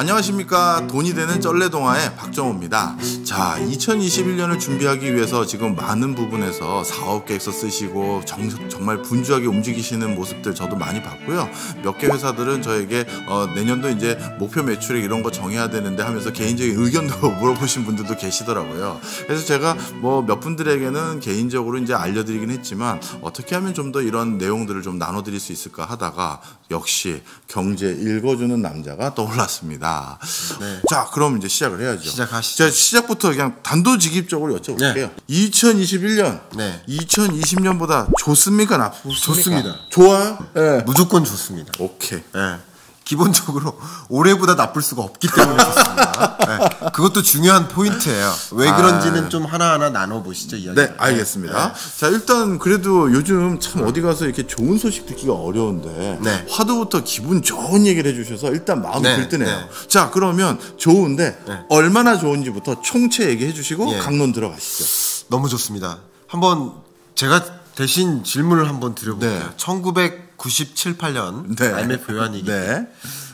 안녕하십니까 돈이 되는 쩔레동화의 박정호입니다 자 2021년을 준비하기 위해서 지금 많은 부분에서 사업계획서 쓰시고 정, 말 분주하게 움직이시는 모습들 저도 많이 봤고요 몇 개 회사들은 저에게 어, 내년도 이제 목표 매출액 이런 거 정해야 되는데 하면서 개인적인 의견도 물어보신 분들도 계시더라고요 그래서 제가 뭐 몇 분들에게는 개인적으로 이제 알려드리긴 했지만 어떻게 하면 좀 더 이런 내용들을 좀 나눠드릴 수 있을까 하다가 역시 경제 읽어주는 남자가 떠올랐습니다 있다. 네. 자, 그럼 이제 시작을 해야죠. 시작하시죠. 제가 시작부터 그냥 단도직입적으로 여쭤볼게요. 네. 2021년, 네. 2020년보다 좋습니까? 나쁩니까? 좋습니다. 좋아요? 네. 무조건 좋습니다. 오케이. 네. 기본적으로 올해보다 나쁠 수가 없기 때문에 그렇습니다. 네, 그것도 중요한 포인트예요. 왜 아. 그런지는 아... 좀 하나하나 나눠보시죠. 이야기. 네, 알겠습니다. 네. 자, 일단 그래도 요즘 참 어디 가서 이렇게 좋은 소식 듣기가 어려운데 네. 화두부터 기분 좋은 얘기를 해주셔서 일단 마음이 네, 들뜨네요. 네. 자, 그러면 좋은데 네. 얼마나 좋은지부터 총체 얘기해주시고 예. 강론 들어가시죠. 너무 좋습니다. 한번 제가 대신 질문을 한번 드려볼게요. 1900 97, 8년 네. IMF 요한이기 네.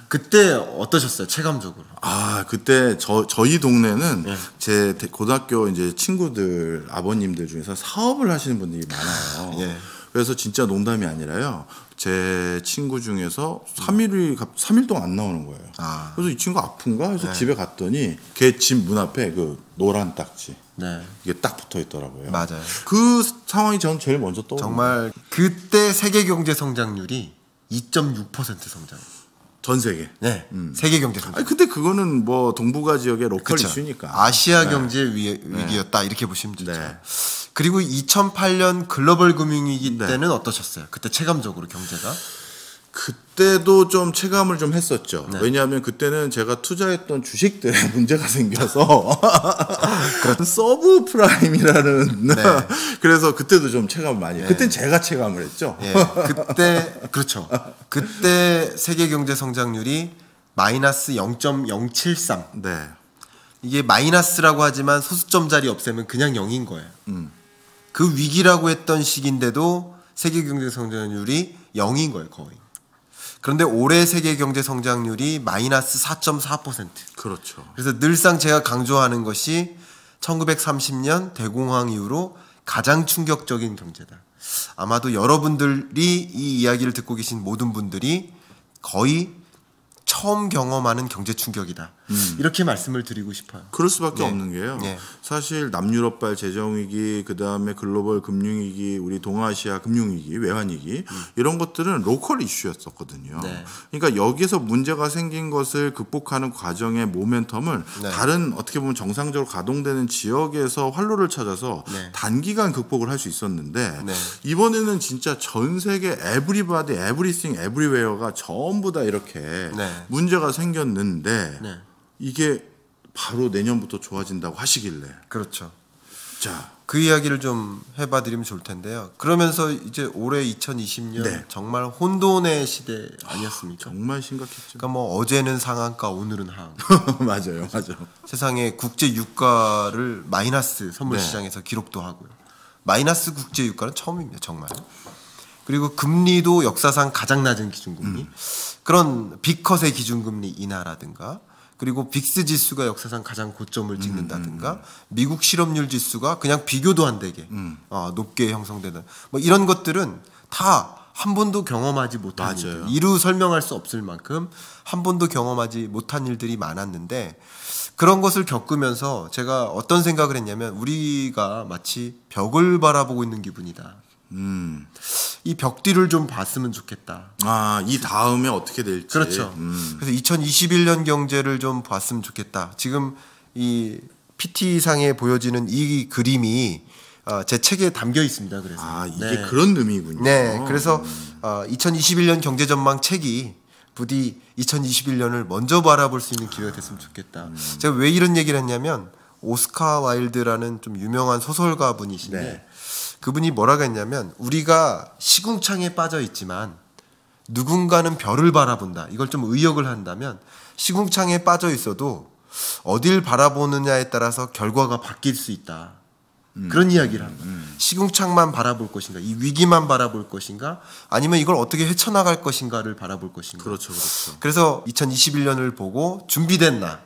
그때 어떠셨어요 체감적으로? 아 그때 저 저희 동네는 네. 제 고등학교 이제 친구들 아버님들 중에서 사업을 하시는 분들이 많아요. 네. 그래서 진짜 농담이 아니라요. 제 친구 중에서 3일이 3일 동안 안 나오는 거예요. 아. 그래서 이 친구 아픈가 해서 네. 집에 갔더니 걔 집 문 앞에 그 노란 딱지. 네. 이게 딱 붙어 있더라고요. 맞아요. 그 상황이 저는 제일 먼저 떠오르 정말 그때 세계 경제 성장률이 2.6% 성장. 전 세계. 네. 음. 세계 경제 성장. 아니, 근데 그거는 뭐 동북아 지역의 로컬 그쵸. 이슈니까. 아시아 네. 경제 위, 기였다 네. 이렇게 보시면 되죠. 네. 그리고 2008년 글로벌 금융위기 네. 때는 어떠셨어요? 그때 체감적으로 경제가? 그때도 좀 체감을 좀 했었죠. 네. 왜냐하면 그때는 제가 투자했던 주식들에 문제가 생겨서 서브 프라임이라는 네. 그래서 그때도 좀 체감을 많이. 네. 그때 제가 체감을 했죠. 네. 그때 그렇죠. 그때 세계 경제 성장률이 마이너스 0.073. 네. 이게 마이너스라고 하지만 소수점 자리 없애면 그냥 0인 거예요. 음. 그 위기라고 했던 시기인데도 세계 경제 성장률이 0인 거예요, 거의. 그런데 올해 세계 경제 성장률이 마이너스 4.4%. 그렇죠. 그래서 늘상 제가 강조하는 것이 1930년 대공황 이후로 가장 충격적인 경제다. 아마도 여러분들이 이 이야기를 듣고 계신 모든 분들이 거의 처음 경험하는 경제 충격이다. 음. 이렇게 말씀을 드리고 싶어요. 그럴 수밖에 네. 없는 게요. 네. 사실 남유럽발 재정위기, 그 다음에 글로벌 금융위기, 우리 동아시아 금융위기, 외환위기 음. 이런 것들은 로컬 이슈였었거든요. 네. 그러니까 여기서 문제가 생긴 것을 극복하는 과정의 모멘텀을 네. 다른 어떻게 보면 정상적으로 가동되는 지역에서 활로를 찾아서 네. 단기간 극복을 할 수 있었는데 네. 이번에는 진짜 전 세계 에브리바디, 에브리싱, 에브리웨어가 전부 다 이렇게 네. 문제가 생겼는데 네. 이게 바로 내년부터 좋아진다고 하시길래 그렇죠. 자, 그 이야기를 좀 해봐드리면 좋을 텐데요. 그러면서 이제 올해 2020년 네. 정말 혼돈의 시대 아니었습니까? 아, 정말 심각했죠. 그러니까 뭐 어제는 상한가, 오늘은 하한. 맞아요, 맞아요. 세상에 국제 유가를 마이너스 선물 네. 시장에서 기록도 하고요. 마이너스 국제 유가는 처음입니다, 정말. 그리고 금리도 역사상 가장 낮은 기준금리. 음. 그런 비컷의 기준금리 인하라든가 그리고 빅스 지수가 역사상 가장 고점을 찍는다든가 음, 음, 음. 미국 실업률 지수가 그냥 비교도 안 되게 음. 어, 높게 형성되는 뭐 이런 것들은 다 한 번도 경험하지 못한 맞아요. 일들 이루 설명할 수 없을 만큼 한 번도 경험하지 못한 일들이 많았는데 그런 것을 겪으면서 제가 어떤 생각을 했냐면 우리가 마치 벽을 바라보고 있는 기분이다. 음. 이 벽뒤를 좀 봤으면 좋겠다. 아, 이 다음에 어떻게 될지. 그렇죠. 음. 그래서 2021년 경제를 좀 봤으면 좋겠다. 지금 이 PT상에 보여지는 이 그림이 어, 제 책에 담겨 있습니다. 그래서. 아, 이게 네. 그런 의미군요. 네. 그래서 음. 어, 2021년 경제 전망 책이 부디 2021년을 먼저 바라볼 수 있는 기회가 됐으면 좋겠다. 음. 제가 왜 이런 얘기를 했냐면 오스카 와일드라는 좀 유명한 소설가 분이신데 네. 그분이 뭐라고 했냐면 우리가 시궁창에 빠져 있지만 누군가는 별을 바라본다. 이걸 좀 의역을 한다면 시궁창에 빠져 있어도 어딜 바라보느냐에 따라서 결과가 바뀔 수 있다. 음. 그런 이야기를 합니다. 음, 음. 시궁창만 바라볼 것인가, 이 위기만 바라볼 것인가, 아니면 이걸 어떻게 헤쳐나갈 것인가를 바라볼 것인가. 그렇죠, 그렇죠. 그래서 2021년을 보고 준비됐나,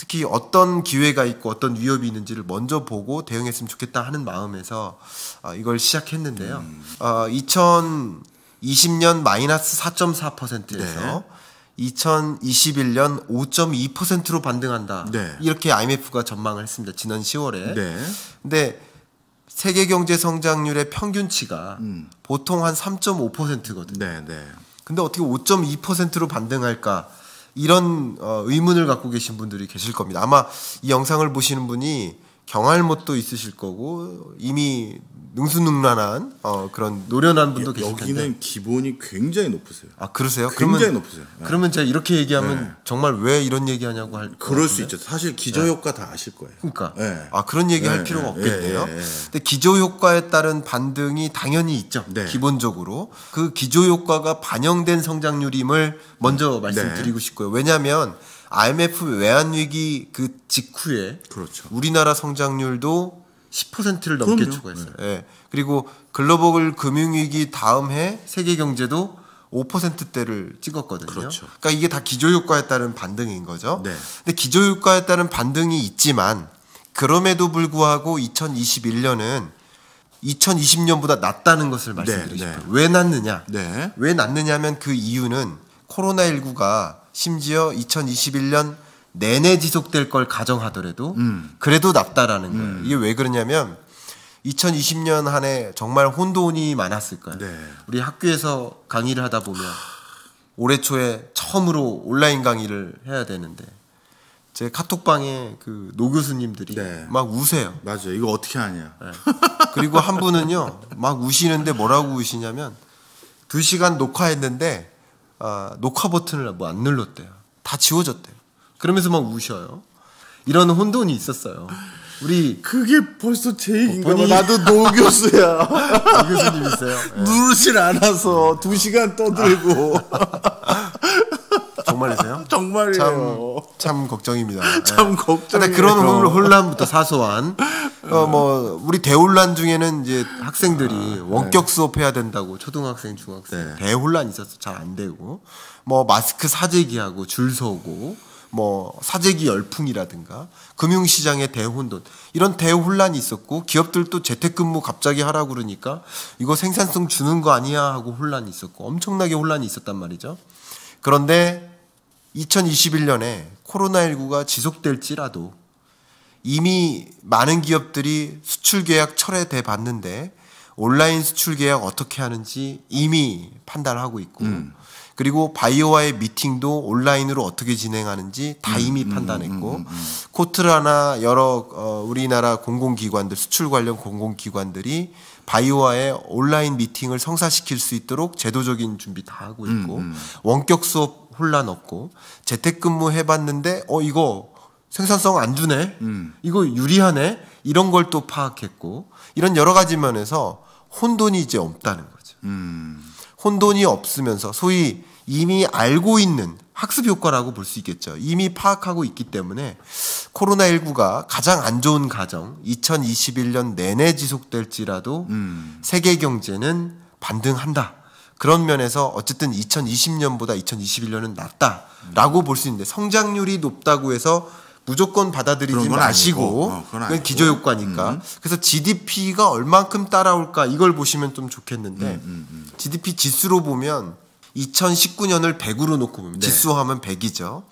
특히 어떤 기회가 있고 어떤 위협이 있는지를 먼저 보고 대응했으면 좋겠다 하는 마음에서 어, 이걸 시작했는데요. 음. 어, 2020년 마이너스 4.4%에서 네. 2021년 5.2%로 반등한다. 네. 이렇게 IMF가 전망을 했습니다. 지난 10월에. 네. 근데 세계 경제 성장률의 평균치가 음. 보통 한 3.5%거든요. 네, 네. 근데 어떻게 5.2%로 반등할까? 이런 어, 의문을 갖고 계신 분들이 계실 겁니다. 아마 이 영상을 보시는 분이 경할 못도 있으실 거고 이미 능수능란한 어, 그런 노련한 분도 계실 텐데 여기는 기본이 굉장히 높으세요. 아 그러세요? 굉장히 그러면, 높으세요. 네. 그러면 제가 이렇게 얘기하면 네. 정말 왜 이런 얘기하냐고 할 그럴 수 있죠. 사실 기저 효과 네. 다 아실 거예요. 그러니까 네. 아 그런 얘기 할 네. 필요가 네. 없겠네요. 근데 기저 효과에 따른 반등이 당연히 있죠. 기본적으로 그 기저 효과가 반영된 성장률임을 먼저 말씀드리고 싶고요. 왜냐하면 IMF 외환위기 그 직후에 그렇죠. 우리나라 성장률도 10%를 넘게 그럼요. 초과했어요. 네. 예. 그리고 글로벌 금융위기 다음 해 세계 경제도 5%대를 찍었거든요. 그렇죠. 그러니까 이게 다 기조효과에 따른 반등인 거죠. 네. 근데 기조효과에 따른 반등이 있지만 그럼에도 불구하고 2021년은 2020년보다 낮다는 것을 네, 말씀드리고 네, 싶어요. 네. 왜 낮느냐? 네. 왜 낮느냐면 그 이유는 코로나19가 심지어 2021년 내내 지속될 걸 가정하더라도 음. 그래도 낫다라는 거예요. 음. 이게 왜 그러냐면 2020년 한 해 정말 혼돈이 많았을 거예요. 네. 우리 학교에서 강의를 하다 보면 올해 초에 처음으로 온라인 강의를 해야 되는데 제 카톡방에 그 노 교수님들이 네. 막 우세요. 맞아요. 이거 어떻게 하냐. 네. 그리고 한 분은요 막 우시는데 뭐라고 우시냐면 2 시간 녹화했는데 아, 녹화 버튼을 뭐 안 눌렀대요. 다 지워졌대요. 그러면서 막 우셔요. 이런 혼돈이 있었어요. 우리 그게 벌써 제 어, 얘기인가 봐. 나도 노 교수야. 노교수님있어요 네. 누르질 않아서 두 시간 떠들고. 정말이세요? 정말이에요. 참, 참 걱정입니다. 참 네. 예. 걱정. 근데 그런 혼란부터 사소한 어뭐 어. 우리 대혼란 중에는 이제 학생들이 아, 네. 원격 네. 수업해야 된다고 초등학생, 중학생 네. 대혼란 있었어 잘 안 되고 뭐 마스크 사재기하고 줄 서고 뭐 사재기 열풍이라든가 금융시장의 대혼돈 이런 대혼란이 있었고 기업들도 재택근무 갑자기 하라 그러니까 이거 생산성 주는 거 아니야 하고 혼란이 있었고 엄청나게 혼란이 있었단 말이죠. 그런데 2021년에 코로나19가 지속될지라도 이미 많은 기업들이 수출 계약 철회돼 봤는데 온라인 수출 계약 어떻게 하는지 이미 판단을 하고 있고 음. 그리고 바이오와의 미팅도 온라인으로 어떻게 진행하는지 다 음, 이미 음, 판단했고 음, 음, 음. 코트라나 여러 어, 우리나라 공공기관들 수출 관련 공공기관들이 바이오와의 온라인 미팅을 성사시킬 수 있도록 제도적인 준비 다 하고 있고 음, 원격 수업 혼란 없고 재택근무 해봤는데 어 이거 생산성 안 주네 음. 이거 유리하네 이런 걸 또 파악했고 이런 여러 가지 면에서 혼돈이 이제 없다는 거죠 음. 혼돈이 없으면서 소위 이미 알고 있는 학습 효과라고 볼 수 있겠죠. 이미 파악하고 있기 때문에 코로나19가 가장 안 좋은 가정 2021년 내내 지속될지라도 음. 세계 경제는 반등한다. 그런 면에서 어쨌든 2020년보다 2021년은 낮다라고 음. 볼수 있는데 성장률이 높다고 해서 무조건 받아들이지 마시고 어, 그건 기저 효과니까 음. 그래서 GDP가 얼만큼 따라올까 이걸 보시면 좀 좋겠는데 음, GDP 음, 음. 지수로 보면 2019년을 100으로 놓고 보면 네. 지수하면 100이죠.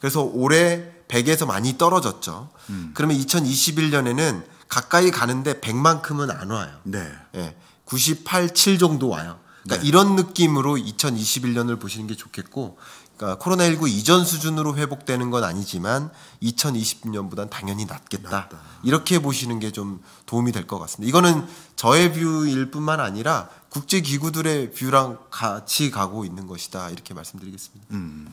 그래서 올해 100에서 많이 떨어졌죠. 음. 그러면 2021년에는 가까이 가는데 100만큼은 안 와요. 네. 예. 98, 7 정도 와요. 그러니까 네. 이런 느낌으로 2021년을 보시는 게 좋겠고 그러니까 코로나19 이전 수준으로 회복되는 건 아니지만 2020년보단 당연히 낫겠다. 낫다. 이렇게 보시는 게 좀 도움이 될 것 같습니다. 이거는 저의 뷰일 뿐만 아니라 국제 기구들의 뷰랑 같이 가고 있는 것이다 이렇게 말씀드리겠습니다. 음,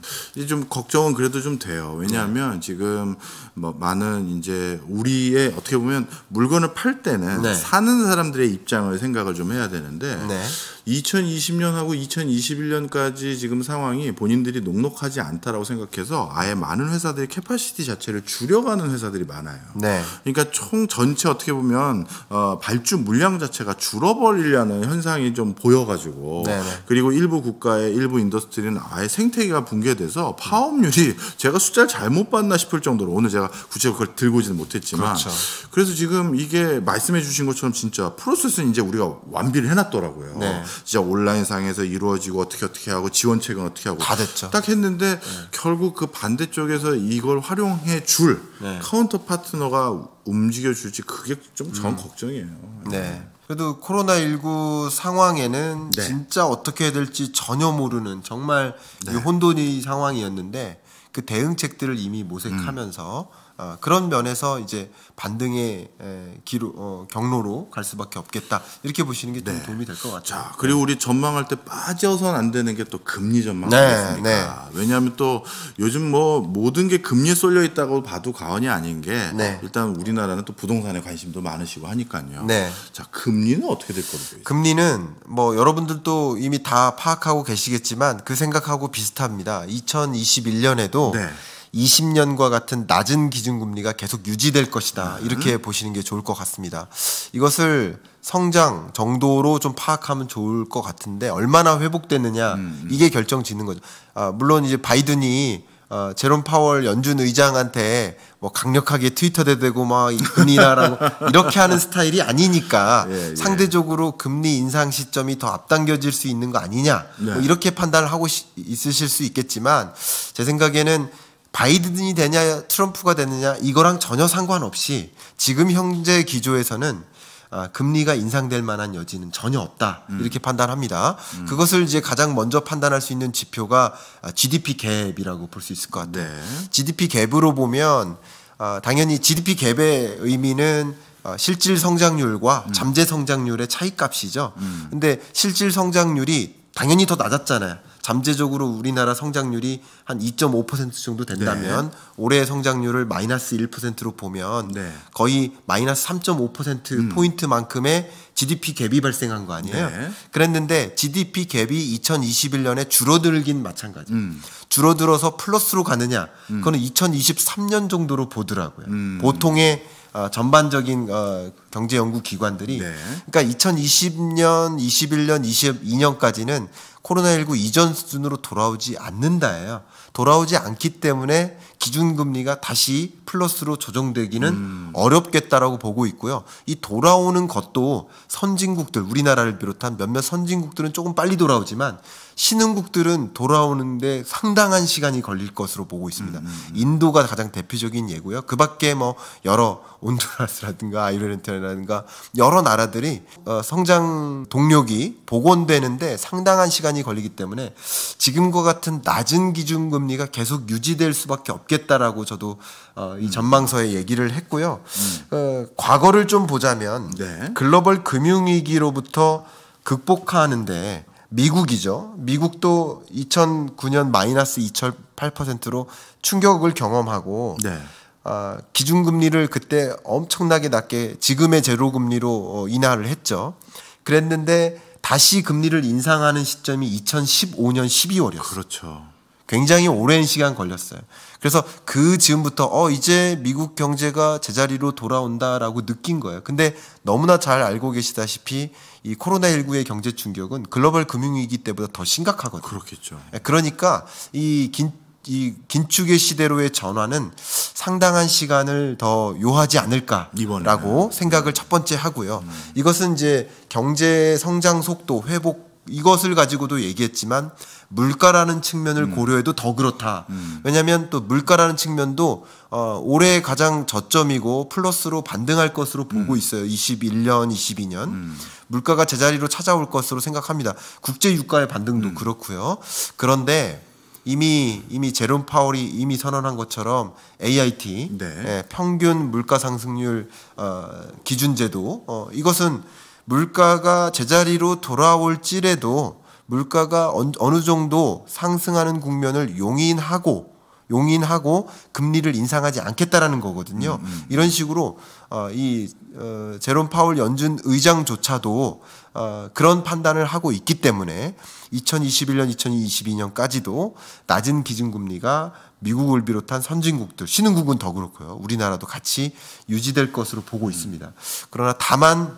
좀 걱정은 그래도 좀 돼요. 왜냐하면 네. 지금 뭐 많은 이제 우리의 어떻게 보면 물건을 팔 때는 네. 사는 사람들의 입장을 생각을 좀 해야 되는데 네. 2020년하고 2021년까지 지금 상황이 본인들이 녹록하지 않다라고 생각해서 아예 많은 회사들이 캐파시티 자체를 줄여가는 회사들이 많아요. 네. 그러니까 총 전체 어떻게 보면 어, 발주 물량 자체가 줄어버리려는 현상이 좀 보여가지고 네네. 네. 그리고 일부 국가의 일부 인더스트리는 아예 생태계가 붕괴돼서 파업률이 제가 숫자를 잘못 봤나 싶을 정도로 오늘 제가 구체적으로 그걸 들고 오지는 못했지만 그렇죠. 그래서 지금 이게 말씀해 주신 것처럼 진짜 프로세스는 이제 우리가 완비를 해놨더라고요. 네. 진짜 온라인상에서 이루어지고 어떻게 어떻게 하고 지원책은 어떻게 하고 다 됐죠. 딱 했는데 네. 결국 그 반대쪽에서 이걸 활용해 줄 네. 카운터 파트너가 움직여 줄지 그게 좀전 음. 걱정이에요. 네. 네. 그래도 코로나19 상황에는 네. 진짜 어떻게 해야 될지 전혀 모르는 정말 네. 혼돈이 상황이었는데 그 대응책들을 이미 모색하면서 음. 어, 그런 면에서 이제 반등의 에, 기로, 어, 경로로 갈 수밖에 없겠다 이렇게 보시는 게좀 네. 도움이 될 것 같아요. 자 그리고 네. 우리 전망할 때 빠져선 안 되는 게 또 금리 전망 네, 겠습니까 네. 왜냐하면 또 요즘 뭐 모든 게금리 쏠려 있다고 봐도 과언이 아닌 게 네. 일단 우리나라는 또 부동산에 관심도 많으시고 하니까요. 네. 자 금리는 어떻게 될 거로 보이세요? 금리는 뭐 여러분들도 이미 다 파악하고 계시겠지만 그 생각하고 비슷합니다. 2021년에도 경우에도 네. 20년과 같은 낮은 기준금리가 계속 유지될 것이다. 네. 이렇게 음. 보시는 게 좋을 것 같습니다. 이것을 성장 정도로 좀 파악하면 좋을 것 같은데 얼마나 회복되느냐 음. 음. 이게 결정 짓는 거죠. 아, 물론 이제 바이든이 어, 제롬 파월 연준 의장한테 뭐 강력하게 트위터 대대고 막 금리나라고 이렇게 하는 스타일이 아니니까 예, 예. 상대적으로 금리 인상 시점이 더 앞당겨질 수 있는 거 아니냐 뭐 네. 뭐 이렇게 판단을 하고 시, 있으실 수 있겠지만 제 생각에는 바이든이 되냐 트럼프가 되느냐 이거랑 전혀 상관없이 지금 현재 기조에서는 아, 금리가 인상될 만한 여지는 전혀 없다 음. 이렇게 판단합니다. 음. 그것을 이제 가장 먼저 판단할 수 있는 지표가 GDP 아, 갭이라고 볼 수 있을 것 같아요. 네. GDP 갭으로 보면 아, 당연히 GDP 갭의 의미는 어, 실질 성장률과 음. 잠재 성장률의 차이값이죠. 음. 근데 실질 성장률이 당연히 더 낮았잖아요. 잠재적으로 우리나라 성장률이 한 2.5% 정도 된다면 네. 올해 성장률을 마이너스 1%로 보면 네. 거의 마이너스 3.5% 음. 포인트만큼의 GDP 갭이 발생한 거 아니에요? 네. 그랬는데 GDP 갭이 2021년에 줄어들긴 마찬가지. 음. 줄어들어서 플러스로 가느냐? 음. 그거는 2023년 정도로 보더라고요. 음. 보통의 어, 전반적인 어, 경제 연구 기관들이 네. 그러니까 2020년, 21년, 22년까지는 코로나19 이전 수준으로 돌아오지 않는다예요. 돌아오지 않기 때문에 기준금리가 다시 플러스로 조정되기는 음. 어렵겠다라고 보고 있고요. 이 돌아오는 것도 선진국들 우리나라를 비롯한 몇몇 선진국들은 조금 빨리 돌아오지만 신흥국들은 돌아오는데 상당한 시간이 걸릴 것으로 보고 있습니다. 음. 음, 음. 인도가 가장 대표적인 예고요. 그 밖에 뭐 여러 온두라스라든가 아이르랜드라든가 여러 나라들이 어, 성장 동력이 복원되는데 상당한 시간이 걸리기 때문에 지금과 같은 낮은 기준금리가 계속 유지될 수밖에 없겠 있겠다라고 저도 어, 이 음. 전망서에 얘기를 했고요. 음. 어, 과거를 좀 보자면 네. 글로벌 금융위기로부터 극복하는데 미국이죠. 미국도 2009년 마이너스 2.8%로 충격을 경험하고 네. 어, 기준금리를 그때 엄청나게 낮게 지금의 제로금리로 어, 인하를 했죠. 그랬는데 다시 금리를 인상하는 시점이 2015년 12월이었어요. 그렇죠. 굉장히 오랜 시간 걸렸어요. 그래서 그지금부터어 이제 미국 경제가 제자리로 돌아온다라고 느낀 거예요. 근데 너무나 잘 알고 계시다시피 이 코로나 19의 경제 충격은 글로벌 금융 위기 때보다 더 심각하거든요. 그렇겠죠. 예, 그러니까 이긴 이 긴축의 시대로의 전환은 상당한 시간을 더 요하지 않을까라고 생각을 첫 번째 하고요. 음. 이것은 이제 경제 성장 속도 회복 이것을 가지고도 얘기했지만 물가라는 측면을 음. 고려해도 더 그렇다. 음. 왜냐하면 또 물가라는 측면도 어, 올해 가장 저점이고 플러스로 반등할 것으로 보고 음. 있어요. 21년, 22년 음. 물가가 제자리로 찾아올 것으로 생각합니다. 국제 유가의 반등도 음. 그렇고요. 그런데 이미 이미 제롬 파월이 이미 선언한 것처럼 AIT 네. 예, 평균 물가 상승률 어, 기준제도 어, 이것은 물가가 제자리로 돌아올지라도 물가가 어느 정도 상승하는 국면을 용인하고 용인하고 금리를 인상하지 않겠다라는 거거든요. 음. 음. 이런 식으로 어, 이 어, 제롬 파월 연준 의장조차도 어, 그런 판단을 하고 있기 때문에 2021년, 2022년까지도 낮은 기준금리가 미국을 비롯한 선진국들, 신흥국은 더 그렇고요. 우리나라도 같이 유지될 것으로 보고 음. 있습니다. 그러나 다만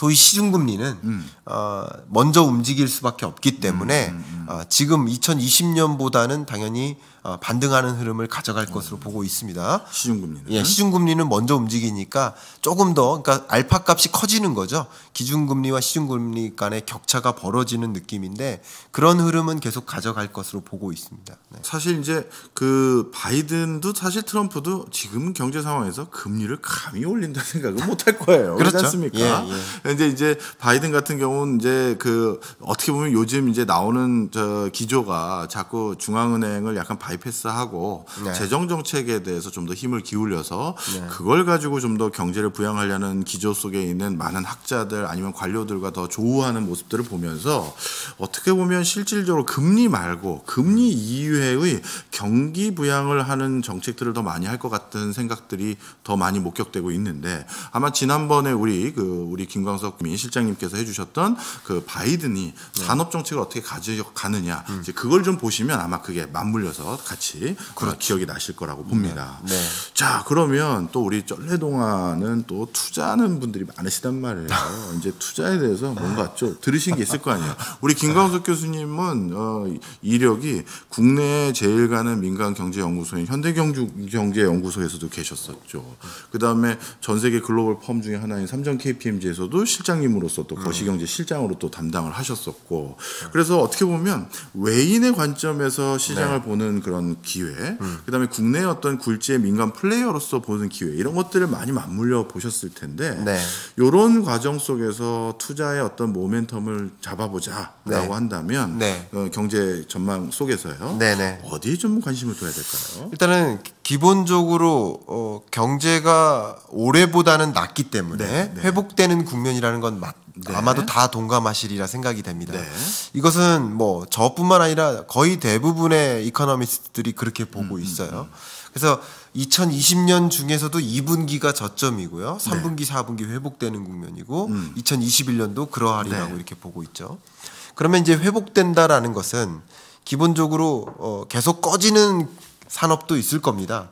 소위 시중금리는 음. 어, 먼저 움직일 수밖에 없기 때문에 음, 음, 음, 음. 어, 지금 2020년보다는 당연히 어, 반등하는 흐름을 가져갈 음. 것으로 보고 있습니다. 시중금리는 예, 시중금리는 먼저 움직이니까 조금 더 그러니까 알파 값이 커지는 거죠. 기준금리와 시중금리 간의 격차가 벌어지는 느낌인데 그런 흐름은 계속 가져갈 것으로 보고 있습니다. 네. 사실 이제 그 바이든도 사실 트럼프도 지금 경제 상황에서 금리를 감히 올린다 생각은 못 할 거예요. 그렇지 그렇죠. 않습니까? 예, 예. 이제 이제 바이든 같은 경우는 이제 그 어떻게 보면 요즘 이제 나오는 저 기조가 자꾸 중앙은행을 약간 바이 패스하고 네. 재정 정책에 대해서 좀 더 힘을 기울여서 네. 그걸 가지고 좀 더 경제를 부양하려는 기조 속에 있는 많은 학자들 아니면 관료들과 더 조우하는 모습들을 보면서 어떻게 보면 실질적으로 금리 말고 금리 음. 이외의 경기 부양을 하는 정책들을 더 많이 할 것 같은 생각들이 더 많이 목격되고 있는데 아마 지난번에 우리 그 우리 김광석 민 실장님께서 해주셨던 그 바이든이 네. 산업 정책을 어떻게 가져가느냐 음. 이제 그걸 좀 보시면 아마 그게 맞물려서 것 같이 그렇죠. 기억이 나실 거라고 봅니다. 네. 네. 자 그러면 또 우리 쫄래동화는 또 투자하는 분들이 많으시단 말이에요. 이제 투자에 대해서 뭔가 좀 들으신 게 있을 거 아니에요. 우리 김광석 교수님은 어, 이력이 국내 제일 가는 민간 경제 연구소인 현대경제연구소에서도 계셨었죠. 그 다음에 전 세계 글로벌 펌 중에 하나인 삼성 KPMG에서도 실장님으로서 또 음. 거시경제 실장으로 또 담당을 하셨었고 그래서 어떻게 보면 외인의 관점에서 시장을 네. 보는 그런 기회, 음. 그다음에 국내 어떤 굴지의 민간 플레이어로서 보는 기회 이런 것들을 많이 맞물려 보셨을 텐데 네. 이런 과정 속에서 투자의 어떤 모멘텀을 잡아보자라고 네. 한다면 네. 어, 경제 전망 속에서요 네, 네. 어디에 좀 관심을 둬야 될까요? 일단은 기본적으로 어, 경제가 올해보다는 낮기 때문에 네, 회복되는 국면이라는 건 맞. 네. 아마도 다 동감하시리라 생각이 됩니다. 네. 이것은 뭐 저뿐만 아니라 거의 대부분의 이코노미스트들이 그렇게 보고 음, 음 있어요. 음, 음. 그래서 2020년 중에서도 2분기가 저점이고요. 3분기, 네. 4분기 회복되는 국면이고 2021년도 음. 그러하리라고 네. 이렇게 보고 있죠. 그러면 이제 회복된다라는 것은 기본적으로 어, 계속 꺼지는 산업도 있을 겁니다.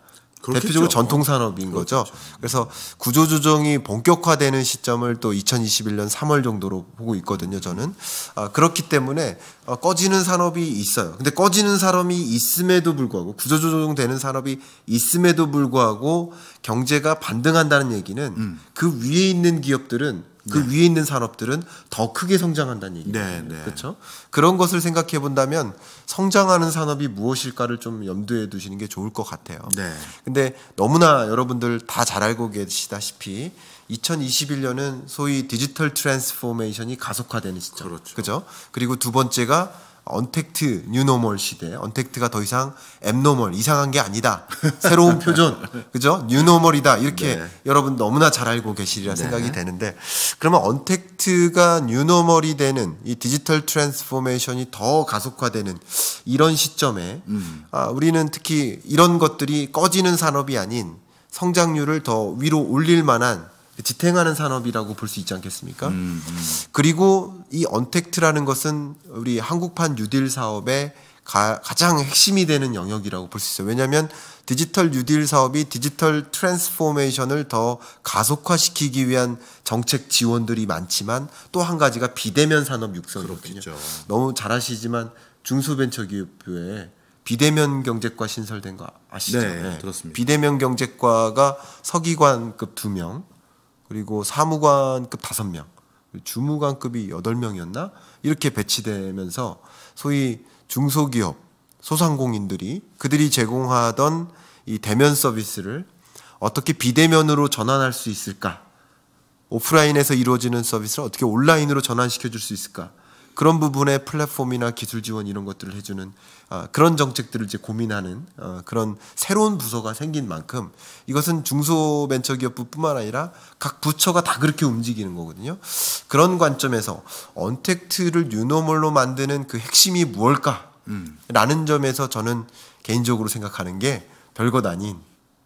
대표적으로 전통 산업인 거죠. 그래서 구조 조정이 본격화되는 시점을 또 2021년 3월 정도로 보고 있거든요. 저는 아, 그렇기 때문에 어, 꺼지는 산업이 있어요. 근데 꺼지는 사람이 있음에도 불구하고 구조 조정되는 산업이 있음에도 불구하고 경제가 반등한다는 얘기는 음. 그 위에 있는 기업들은 그 네. 위에 있는 산업들은 더 크게 성장한다는 얘기죠. 네, 네. 그렇죠? 그런 것을 생각해 본다면 성장하는 산업이 무엇일까를 좀 염두에 두시는 게 좋을 것 같아요. 네. 근데 너무나 여러분들 다 잘 알고 계시다시피 2021년은 소위 디지털 트랜스포메이션이 가속화되는 시점. 그렇죠. 그죠? 그리고 두 번째가 언택트 뉴노멀 시대 언택트가 더 이상 엠노멀 이상한 게 아니다 새로운 표준 그죠 뉴노멀이다 이렇게 네. 여러분 너무나 잘 알고 계시리라 네. 생각이 되는데 그러면 언택트가 뉴노멀이 되는 이 디지털 트랜스포메이션이 더 가속화되는 이런 시점에 음. 아, 우리는 특히 이런 것들이 꺼지는 산업이 아닌 성장률을 더 위로 올릴 만한 지탱하는 산업이라고 볼 수 있지 않겠습니까? 음, 음. 그리고 이 언택트라는 것은 우리 한국판 뉴딜 사업의 가, 장 핵심이 되는 영역이라고 볼 수 있어요. 왜냐하면 디지털 뉴딜 사업이 디지털 트랜스포메이션을 더 가속화시키기 위한 정책 지원들이 많지만 또 한 가지가 비대면 산업 육성이거든요. 그렇겠죠. 너무 잘 아시지만 중소벤처기업부에 비대면 경제과 신설된 거 아시죠? 네, 네. 들었습니다. 비대면 경제과가 서기관급 두 명, 그리고 사무관급 5명, 주무관급이 8명이었나? 이렇게 배치되면서 소위 중소기업, 소상공인들이 그들이 제공하던 이 대면 서비스를 어떻게 비대면으로 전환할 수 있을까? 오프라인에서 이루어지는 서비스를 어떻게 온라인으로 전환시켜 줄 수 있을까? 그런 부분에 플랫폼이나 기술 지원 이런 것들을 해주는 아, 그런 정책들을 이제 고민하는 어, 그런 새로운 부서가 생긴 만큼 이것은 중소벤처기업부뿐만 아니라 각 부처가 다 그렇게 움직이는 거거든요. 그런 관점에서 언택트를 유노멀로 만드는 그 핵심이 무엇일까? 음. 라는 점에서 저는 개인적으로 생각하는 게 별것 아닌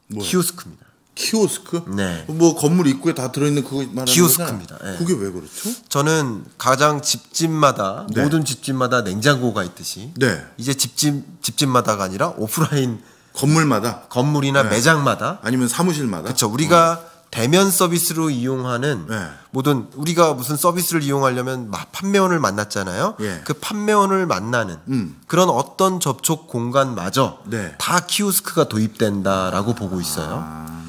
뭐요? 키오스크입니다. 키오스크? 네. 뭐 건물 입구에 다 들어있는 그거 말하는 키오스크입니다. 네. 그게 왜 그렇죠? 저는 가장 집집마다 네. 모든 집집마다 냉장고가 있듯이 네. 이제 집집 집집마다가 아니라 오프라인 건물마다 건물이나 네. 매장마다 아니면 사무실마다 그렇죠. 우리가 어. 대면 서비스로 이용하는 네. 모든 우리가 무슨 서비스를 이용하려면 판매원을 만났잖아요. 예. 그 판매원을 만나는 음. 그런 어떤 접촉 공간마저 네. 다 키오스크가 도입된다라고 보고 있어요. 아.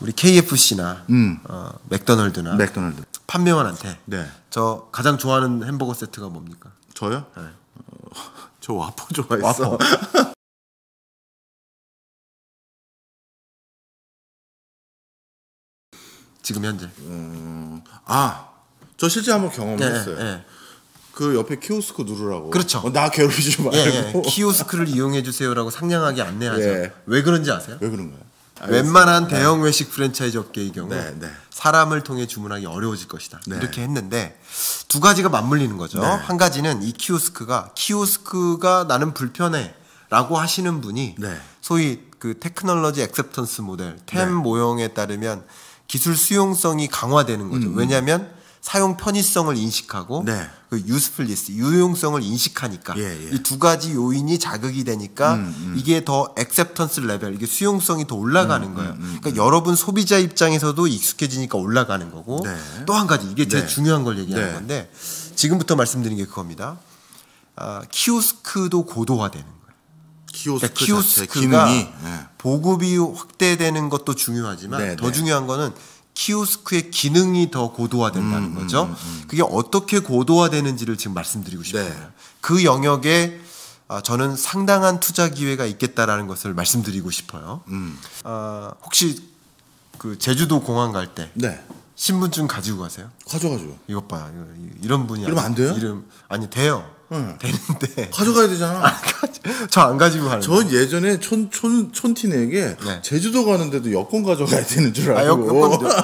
우리 KFC나 음. 어, 맥도날드나 맥도날드 판매원한테 네. 저 가장 좋아하는 햄버거 세트가 뭡니까? 저요? 네. 어, 저 와퍼 좋아했어. 와퍼. 지금 현재. 음, 아저 실제 한번 경험했어요. 네, 네. 그 옆에 키오스크 누르라고. 그렇죠. 어, 나 괴롭히지 말고. 예, 예. 키오스크를 이용해 주세요라고 상냥하게 안내하죠. 예. 왜 그런지 아세요? 왜 그런가요? 웬만한 네. 대형 외식 프랜차이즈 업계의 경우 네, 네. 사람을 통해 주문하기 어려워질 것이다. 네. 이렇게 했는데 두 가지가 맞물리는 거죠. 네. 한 가지는 이 키오스크가 키오스크가 나는 불편해라고 하시는 분이 네. 소위 그 테크놀로지 액셉턴스 모델 템 모형에 따르면 기술 수용성이 강화되는 거죠. 음. 왜냐하면 사용 편의성을 인식하고 네. 그 유스플리스 유용성을 인식하니까 예, 예. 이두 가지 요인이 자극이 되니까 음, 음. 이게 더 액셉턴스 레벨 이게 수용성이 더 올라가는 음, 거예요. 음, 음, 그러니까 음. 여러분 소비자 입장에서도 익숙해지니까 올라가는 거고 네. 또한 가지 이게 제일 네. 중요한 걸 얘기하는 네. 건데 지금부터 말씀드린 게 그겁니다. 아, 키오스크도 고도화되는 거예요. 키오스크 그러니까 키오스크가 기능이 네. 보급이 확대되는 것도 중요하지만 네, 더 중요한 거는 키오스크의 기능이 더 고도화된다는 음, 음, 거죠. 음, 음, 그게 어떻게 고도화되는지를 지금 말씀드리고 네. 싶어요. 네. 그 영역에 아, 저는 상당한 투자 기회가 있겠다라는 것을 말씀드리고 싶어요. 아, 혹시 그 제주도 공항 갈때 네. 신분증 가지고 가세요? 가져가죠. 이것 봐. 이런 분이 이러면 안 돼요? 이름 아니 돼요. 응. 되는데 가져가야 되잖아. 아, 저안 가지고 가는. 전 예전에 촌촌 촌티네에게 네. 제주도 가는데도 여권 가져가야 되는 줄 아, 알고. 아, 여,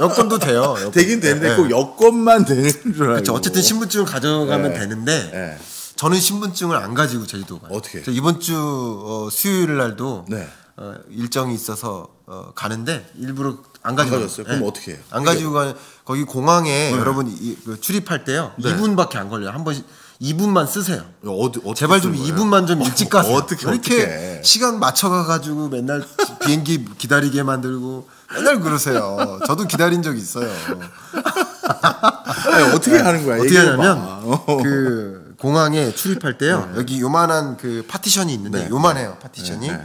여권, 도 돼요. 여권. 되긴 되는데 네. 꼭 네. 여권만 되는 줄 알고. 그렇죠. 어쨌든 신분증 을 가져가면 네. 되는데 네. 저는 신분증을 안 가지고 제주도 가요. 어떻게? 이번 주 어, 수요일 날도 네. 어, 일정이 있어서 어, 가는데 일부러 안 가지고 안 그럼 어떻게 해요? 안 가지고 가는 거기 공항에 여러분 이, 그 출입할 때요. 2분밖에 안 걸려요. 한 번씩. 2분만 쓰세요. 어, 어디, 제발 좀 2분만 좀 일찍 어, 가세요. 어, 떻게 어떻게 어떡해. 시간 맞춰가 가지고 맨날 비행기 기다리게 만들고 맨날 그러세요. 저도 기다린 적 있어요. 아니, 어떻게 하는 거야? 어떻게 하냐면 어. 그 공항에 출입할 때요. 네. 여기 요만한 그 파티션이 있는데 네. 요만해요. 파티션이. 네.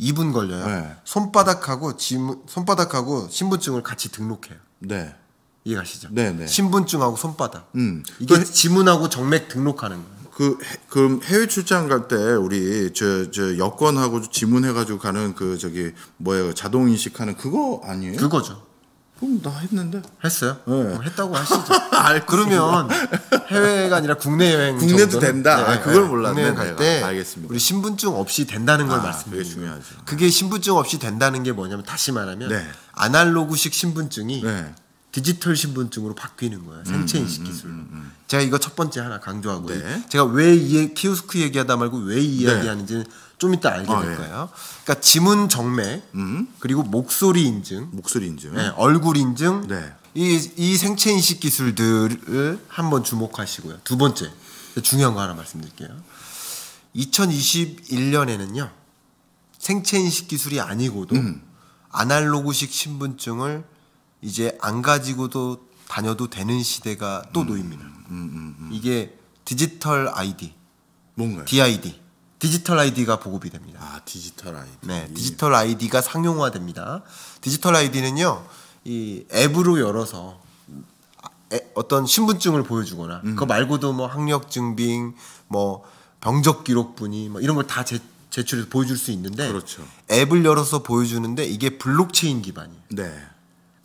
2분 걸려요. 네. 손바닥하고 짐, 손바닥하고 신분증을 같이 등록해요. 네. 이해하시죠 네네. 신분증하고 손바닥. 음. 이게 그, 지문하고 정맥 등록하는 거예요. 그 그럼 해외 출장 갈 때 우리 저 저 여권하고 지문해 가지고 가는 그 저기 뭐예요 자동 인식하는 그거 아니에요? 그거죠. 그럼 나 했는데 했어요? 네. 어, 했다고 하시죠. 그러면 해외가 아니라 국내 여행 국내도 정도는? 된다. 네, 아, 그걸 네. 몰랐네. 갈때 알겠습니다. 우리 신분증 없이 된다는 걸 아, 말씀드려요. 그게 중요하죠. 그게 신분증 없이 된다는 게 뭐냐면 다시 말하면 네. 아날로그식 신분증이 네. 디지털 신분증으로 바뀌는 거야. 생체 인식 음, 음, 기술로. 음, 음, 음, 제가 이거 첫 번째 하나 강조하고 네. 제가 왜이 키오스크 얘기하다 말고 왜이야기하는지는 네. 좀 이따 알게 아, 될 예. 거예요. 그러니까 지문 정맥 음. 그리고 목소리 인증, 목소리 인증, 네, 얼굴 인증. 네. 이, 이 생체 인식 기술들을 한번 주목하시고요. 두 번째 중요한 거 하나 말씀드릴게요. 2021년에는요 생체 인식 기술이 아니고도 아날로그식 신분증을 이제 안 가지고도 다녀도 되는 시대가 또 음, 놓입니다. 음, 음, 음, 음. 이게 디지털 아이디. 뭔가요? DID. 디지털 아이디가 보급이 됩니다. 아, 디지털 아이디. 네, 디지털 아이디가 상용화됩니다. 디지털 아이디는요, 이 앱으로 열어서 에, 어떤 신분증을 보여주거나, 음. 그거 말고도 뭐 학력 증빙, 뭐 병적 기록분이 뭐 이런 걸 다 제출해서 보여줄 수 있는데, 그렇죠. 앱을 열어서 보여주는데 이게 블록체인 기반이에요. 네.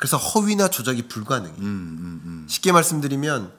그래서 허위나 조작이 불가능해. 음, 음, 음. 쉽게 말씀드리면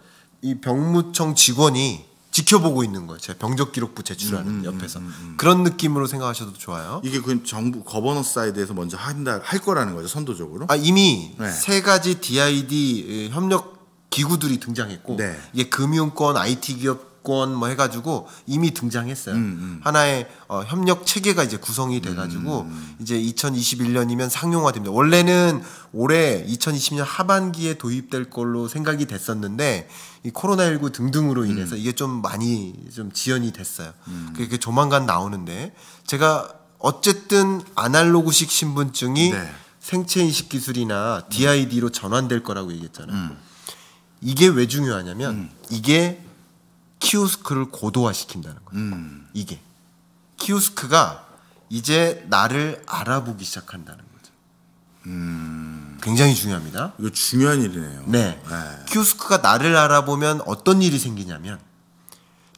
이 병무청 직원이 지켜보고 있는 거예요. 제 병적 기록부 제출하는 음, 음, 옆에서 음, 그런 느낌으로 생각하셔도 좋아요. 이게 그 정부 거버넌스 사이드에서 먼저 한다 할 거라는 거죠 선도적으로. 아 이미 네. 세 가지 DID 협력 기구들이 등장했고 네. 이게 금융권, IT 기업 특권 뭐 해가지고 이미 등장했어요. 음, 음. 하나의 어, 협력 체계가 이제 구성이 돼가지고 음, 음. 이제 2021년이면 상용화됩니다. 원래는 올해 2020년 하반기에 도입될 걸로 생각이 됐었는데 이 코로나19 등등으로 인해서 음. 이게 좀 많이 좀 지연이 됐어요. 음. 그게 조만간 나오는데 제가 어쨌든 아날로그식 신분증이 네. 생체 인식 기술이나 DID로 전환될 거라고 얘기했잖아요. 이게 왜 중요하냐면 이게 키오스크를 고도화시킨다는 거예요. 음. 이게 키오스크가 이제 나를 알아보기 시작한다는 거죠. 음. 굉장히 중요합니다. 이거 중요한 일이네요. 네. 네. 키오스크가 나를 알아보면 어떤 일이 생기냐면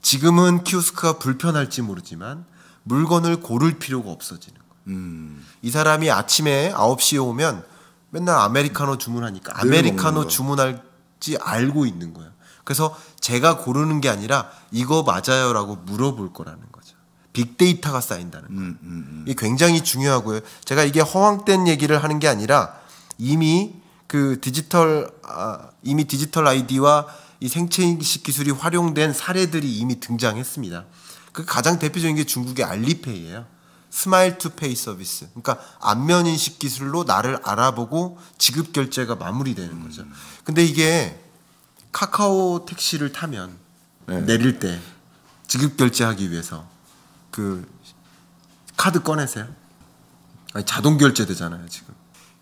지금은 키오스크가 불편할지 모르지만 물건을 고를 필요가 없어지는 거예요. 음. 이 사람이 아침에 9시에 오면 맨날 아메리카노 주문하니까 아메리카노 주문할지 알고 있는 거야. 그래서 제가 고르는 게 아니라 이거 맞아요라고 물어볼 거라는 거죠. 빅데이터가 쌓인다는 거. 음, 음, 음. 이게 굉장히 중요하고요. 제가 이게 허황된 얘기를 하는 게 아니라 이미 그 디지털 아, 이미 디지털 아이디와 이 생체 인식 기술이 활용된 사례들이 이미 등장했습니다. 그 가장 대표적인 게 중국의 알리페이예요. 스마일 투페이 서비스. 그러니까 안면 인식 기술로 나를 알아보고 지급 결제가 마무리되는 거죠. 음. 근데 이게 카카오 택시를 타면 네. 내릴 때 지급 결제하기 위해서 그 카드 꺼내세요. 아니 자동 결제되잖아요 지금.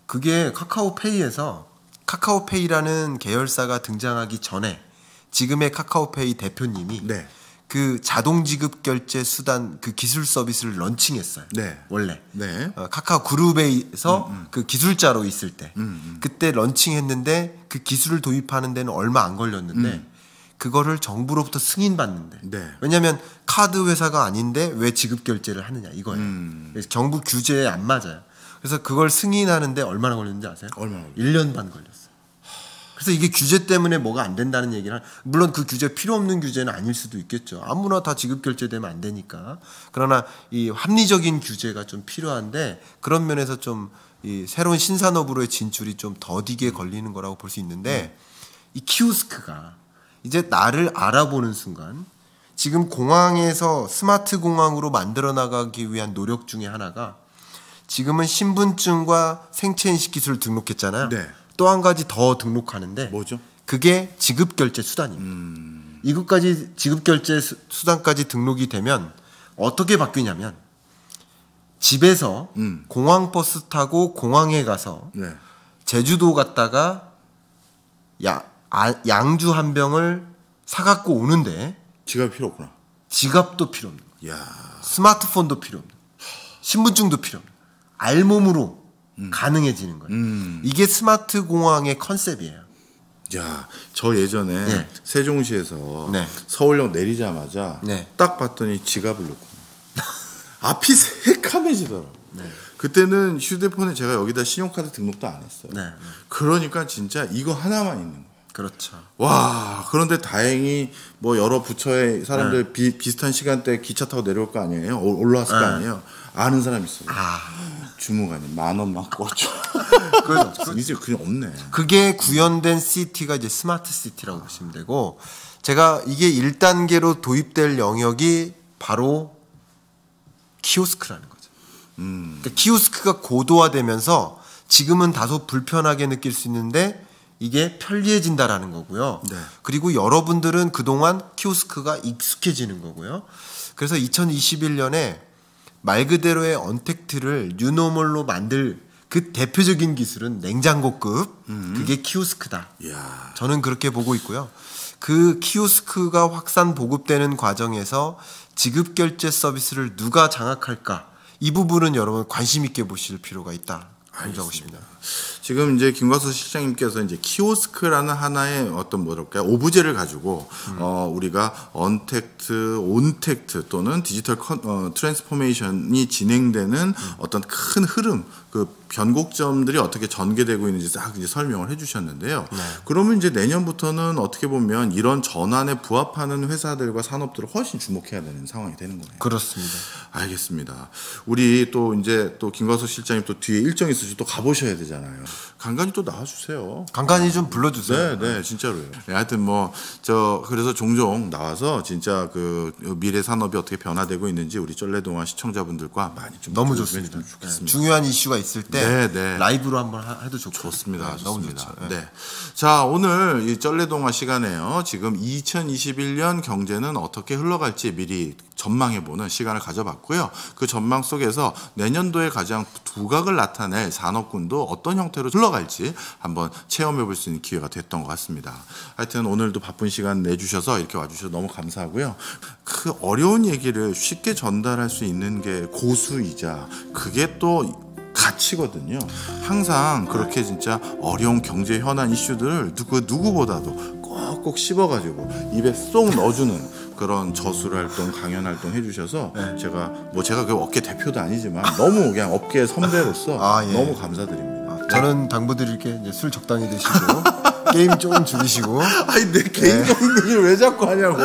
그게 카카오페이에서 카카오페이라는 계열사가 등장하기 전에 지금의 카카오페이 대표님이 네. 그 자동 지급 결제 수단 그 기술 서비스를 런칭했어요. 네. 원래 네. 어, 카카오 그룹에서 음, 음. 그 기술자로 있을 때 음, 음. 그때 런칭했는데 그 기술을 도입하는 데는 얼마 안 걸렸는데 음. 그거를 정부로부터 승인받는데 네. 왜냐하면 카드 회사가 아닌데 왜 지급 결제를 하느냐 이거예요. 음. 그래서 정부 규제에 안 맞아요. 그래서 그걸 승인하는데 얼마나 걸렸는지 아세요? 얼마나 걸렸어요? 1년 반 걸렸어요. 그래서 이게 규제 때문에 뭐가 안 된다는 얘기는 물론 그 규제 필요 없는 규제는 아닐 수도 있겠죠. 아무나 다 지급 결제되면 안 되니까. 그러나 이 합리적인 규제가 좀 필요한데 그런 면에서 좀 이 새로운 신산업으로의 진출이 좀 더디게 걸리는 거라고 볼 수 있는데 이 키오스크가 이제 나를 알아보는 순간 지금 공항에서 스마트 공항으로 만들어 나가기 위한 노력 중에 하나가 지금은 신분증과 생체인식 기술을 등록했잖아요. 네. 또한 가지 더 등록하는데 뭐죠? 그게 지급 결제 수단입니다. 음... 이것까지 지급 결제 수단까지 등록이 되면 어떻게 바뀌냐면 집에서 음. 공항 버스 타고 공항에 가서 네. 제주도 갔다가 야, 아, 양주 한 병을 사갖고 오는데 지갑 필요 없구나. 지갑도 필요 없는. 야. 스마트폰도 필요 없는. 신분증도 필요 없는. 알몸으로 음. 가능해지는 거예요. 음. 이게 스마트 공항의 컨셉이에요. 야, 저 예전에 네. 세종시에서 네. 서울역 내리자마자 네. 딱 봤더니 지갑을 놓고 앞이 새카매지더라 네. 그때는 휴대폰에 제가 여기다 신용카드 등록도 안 했어요. 네. 그러니까 진짜 이거 하나만 있는 거예요. 그렇죠. 와, 그런데 다행히 뭐 여러 부처의 사람들 네. 비, 비슷한 시간대에 기차 타고 내려올 거 아니에요? 올라왔을 거 네. 아니에요? 아는 사람 있어요. 아. 주무관이 만 원만 꽂죠. 그래서 그 이제 그게 없네. 그게 구현된 시티가 이제 스마트 시티라고 보시면 되고 제가 이게 1단계로 도입될 영역이 바로 키오스크라는 거죠. 음. 그러니까 키오스크가 고도화되면서 지금은 다소 불편하게 느낄 수 있는데 이게 편리해진다라는 거고요. 네. 그리고 여러분들은 그동안 키오스크가 익숙해지는 거고요. 그래서 2021년에 말 그대로의 언택트를 뉴노멀로 만들 그 대표적인 기술은 냉장고급 음. 그게 키오스크다. 이야. 저는 그렇게 보고 있고요. 그 키오스크가 확산 보급되는 과정에서 지급 결제 서비스를 누가 장악할까 이 부분은 여러분 관심 있게 보실 필요가 있다. 알겠습니다. 지금 이제 김광수 실장님께서 이제 키오스크라는 하나의 어떤 뭐랄까요 오브제를 가지고 음. 어, 우리가 언택트, 온택트 또는 디지털 컨, 어, 트랜스포메이션이 진행되는 음. 어떤 큰 흐름 그 변곡점들이 어떻게 전개되고 있는지 싹 이제 설명을 해주셨는데요. 네. 그러면 이제 내년부터는 어떻게 보면 이런 전환에 부합하는 회사들과 산업들을 훨씬 주목해야 되는 상황이 되는 거네요. 그렇습니다. 알겠습니다. 우리 또 이제 또김광수 실장님 또 뒤에 일정 있으시면또 가보셔야 되죠 되잖아요. 간간히 또 나와주세요. 간간히 좀 불러주세요. 네, 네, 진짜로요. 네, 하여튼 뭐 저 그래서 종종 나와서 진짜 그 미래 산업이 어떻게 변화되고 있는지 우리 쫄래동화 시청자분들과 많이 좀 너무 좋습니다. 좋겠습니다. 네, 중요한 이슈가 있을 때 네, 네. 라이브로 한번 해도 좋고 좋습니다. 네, 좋습니다. 너무 네. 자 오늘 이 쫄래동화 시간에요. 지금 2021년 경제는 어떻게 흘러갈지 미리 전망해보는 시간을 가져봤고요. 그 전망 속에서 내년도에 가장 두각을 나타낼 산업군도 어떤 어떤 형태로 흘러갈지 한번 체험해 볼수 있는 기회가 됐던 것 같습니다. 하여튼 오늘도 바쁜 시간 내주셔서 이렇게 와주셔서 너무 감사하고요. 그 어려운 얘기를 쉽게 전달할 수 있는 게 고수이자 그게 또 가치거든요. 항상 그렇게 진짜 어려운 경제 현안 이슈들을 누구 누구보다도 꼭꼭 씹어가지고 입에 쏙 넣어주는 그런 저술 활동, 강연 활동 해주셔서 네. 제가 뭐 제가 그 업계 대표도 아니지만 너무 그냥 업계 선배로서 아, 예. 너무 감사드립니다. 네. 저는 당부드릴 게술 적당히 드시고 게임 조금 줄이시고. 아니 내 개인 공격을 네. 왜 자꾸 하냐고.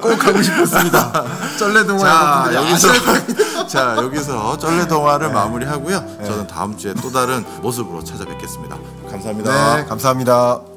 꼭 하고 싶었습니다. 쩔레동화 자 여기서 아, 자 여기서 쩔레동화를 네. 마무리하고요. 저는 다음 주에 또 다른 모습으로 찾아뵙겠습니다. 감사합니다. 네 감사합니다.